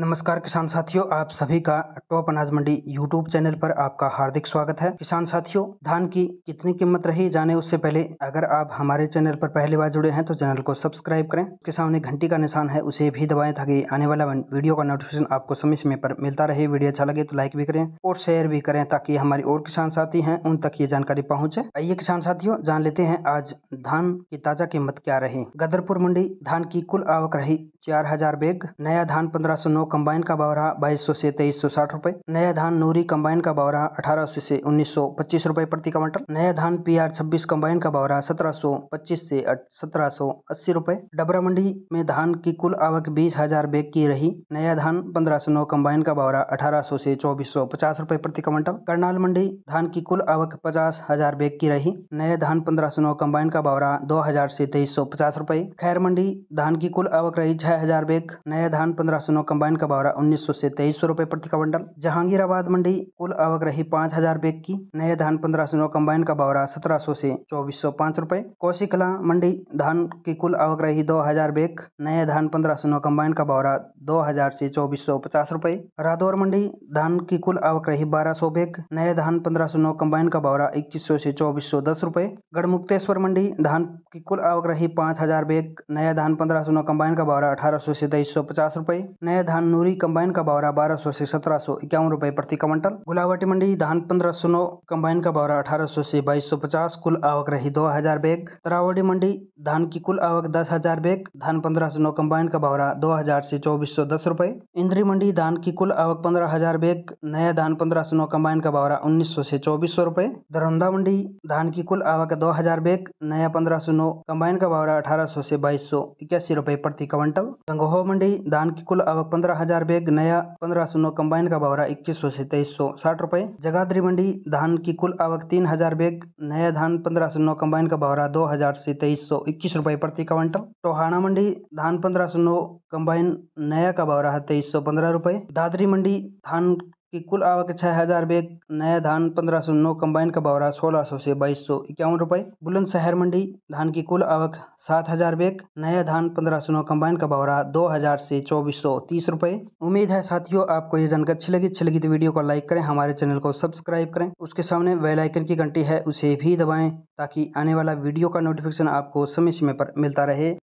नमस्कार किसान साथियों आप सभी का टॉप अनाज मंडी यूट्यूब चैनल पर आपका हार्दिक स्वागत है किसान साथियों धान की कितनी कीमत रही जाने उससे पहले अगर आप हमारे चैनल पर पहली बार जुड़े हैं तो चैनल को सब्सक्राइब करें के सामने घंटी का निशान है उसे भी दबाएं ताकि आने वाला वीडियो का नोटिफिकेशन आपको समय समय पर मिलता रहे वीडियो अच्छा लगे तो लाइक भी करें और शेयर भी करें ताकि हमारे और किसान साथी है उन तक ये जानकारी पहुंचे आइए किसान साथियों जान लेते हैं आज धान की ताजा कीमत क्या रही गदरपुर मंडी धान की कुल आवक रही चार हजार बैग नया धान पंद्रह सौ नौ कंबाइन का भाव रहा बाईस सौ से तेईस सौ साठ रुपए नया धान नूरी कंबाइन का भाव रहा अठारह सौ से उन्नीस सौ पच्चीस रुपए प्रति क्वांटल नया धान पी आर छब्बीस कंबाइन का भाव रहा सत्रह सौ पच्चीस से सत्रह सौ अस्सी रुपए डबरा मंडी में धान की कुल आवक बीस हजार बैग की रही नया धान पंद्रह सौ नौ कंबाइन का भाव रहा अठारह सौ से चौबीस सौ पचास रुपए प्रति क्विंटल करनाल मंडी धान की कुल आवक पचास हजार बैग की रही नया धान पंद्रह सौ नौ कंबाइन का भाव रहा दो हजार से तेईस सौ पचास रुपए खैर मंडी धान की कुल आवक रही छह हजार बैग नया धान पंद्रह सौ नौ कंबाइन का बौरा उन्नीस सौ से तेईस सौ रुपए प्रति क्विंटल जहांगीराबाद मंडी कुल आवक रही पाँच हजार बैग की नए धान पंद्रह सौ नौ कम्बाइन का बौरा सत्रह सौ से चौबीस सौ पाँच रुपए कोशिकला मंडी धान की कुल आवक रही दो हजार बैग नए धान पंद्रह सौ नौ कम्बाइन का बौरा दो हजार से चौबीस सौ पचास रुपए रादौर मंडी धान की कुल आवक रही बारह सौ बैग नए धान पंद्रह सौ नौ कम्बाइन का बौरा इक्कीस सौ से चौबीस सौ दस रुपए गढ़मुक्तेश्वर मंडी धान की कुल आवक रही पाँच हजार बैग नया धान पंद्रह सौ नौ कम्बाइन का बौरा अठारह सौ से तेईस सौ पचास रुपए नया धान धान नूरी कंबाइन का बावरा बारह सौ से सत्रह सौ इक्यावन रुपए प्रति क्विंटल गुलावटी मंडी धान पंद्रह सौ नौ कंबाइन का बावरा अठारह सौ से बाईस सौ पचास कुल आवक रही दो हजार बैग तरावड़ी मंडी धान की कुल आवक दस हजार बैग धान पंद्रह सौ नौ कंबाइन का बावरा दो हजार से चौबीस सौ दस रुपए इंद्री मंडी धान की कुल आवक पंद्रह हजार बैग नया धान पंद्रह सौ नौ कंबाइन का बावरा उन्नीस सौ से चौबीस सौ रुपए दरौंदा मंडी धान की कुल आवक दो हजार बैग नया पंद्रह सौ नौ कंबाइन का बावरा अठारह सौ से बाईस सौ इक्यासी रुपए प्रति क्विंटल गंगोह मंडी धान की कुल आवक पंद्रह पंद्रह हजार बैग नया पंद्रह सुनो कंबाइन का बवरा इक्कीस सौ से तेईस सौ साठ रुपए जगाधरी मंडी धान की कुल आवक तीन हजार बैग नया धान पंद्रह सुनो कंबाइन का बवरा दो हजार से तेईस सौ इक्कीस रुपए प्रति क्वांटल टोहाना मंडी धान पंद्रह सुनो कंबाइन नया का बवरा है तेईस सौ पंद्रह रुपए दादरी मंडी धान की कुल आवक छः हज़ार बैग नया धान पंद्रह सौ नौ कंबाइन का बौरा सोलह सौ से बाईस सौ इक्यावन रुपये बुलंदशहर मंडी धान की कुल आवक सात हज़ार बैग नया धान पंद्रह सौ नौ कंबाइन का बौरा दो हज़ार से चौबीस सौ तीस रुपये उम्मीद है साथियों आपको ये जानकारी अच्छी लगी अच्छी लगी तो वीडियो को लाइक करें हमारे चैनल को सब्सक्राइब करें उसके सामने वेलाइकन की घंटी है उसे भी दबाएँ ताकि आने वाला वीडियो का नोटिफिकेशन आपको समय समय पर मिलता रहे